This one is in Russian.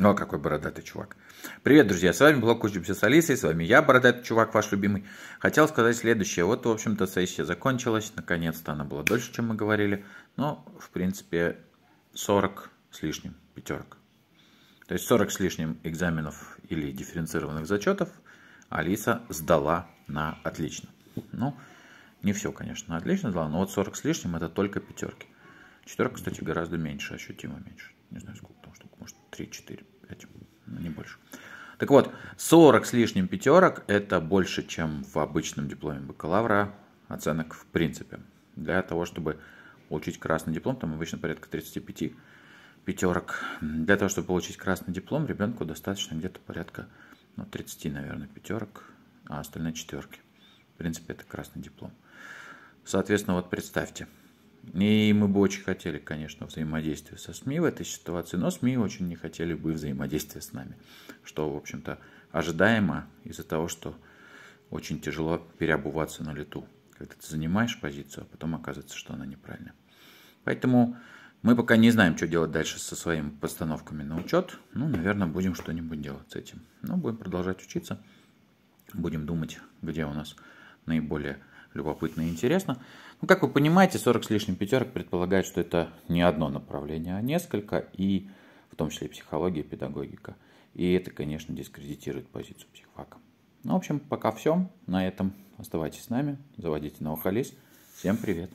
О, ну, а какой бородатый чувак. Привет, друзья, с вами блог «Учимся с Алисой», с вами я, бородатый чувак, ваш любимый. Хотел сказать следующее. Вот, в общем-то, сессия закончилась. Наконец-то она была дольше, чем мы говорили. Но, в принципе, 40 с лишним пятерок. То есть 40 с лишним экзаменов или дифференцированных зачетов Алиса сдала на отлично. Ну, не все, конечно, отлично сдала, но вот 40 с лишним это только пятерки. Четверка, кстати, гораздо меньше, ощутимо меньше. Не знаю, сколько. 3, 4, 5, не больше. Так вот, 40 с лишним пятерок – это больше, чем в обычном дипломе бакалавра оценок в принципе. Для того, чтобы получить красный диплом, там обычно порядка 35 пятерок. Для того, чтобы получить красный диплом, ребенку достаточно где-то порядка ну, 30, наверное, пятерок, а остальные четверки. В принципе, это красный диплом. Соответственно, вот представьте – и мы бы очень хотели, конечно, взаимодействия со СМИ в этой ситуации, но СМИ очень не хотели бы взаимодействия с нами, что, в общем-то, ожидаемо из-за того, что очень тяжело переобуваться на лету, когда ты занимаешь позицию, а потом оказывается, что она неправильная. Поэтому мы пока не знаем, что делать дальше со своими постановками на учет. Ну, наверное, будем что-нибудь делать с этим. Но будем продолжать учиться, будем думать, где у нас наиболее любопытно и интересно. Ну, как вы понимаете, 40 с лишним пятерок предполагает, что это не одно направление, а несколько, и в том числе психология, педагогика. И это, конечно, дискредитирует позицию психфака. Ну, в общем, пока все. На этом оставайтесь с нами, заводите новых Алис. Всем привет!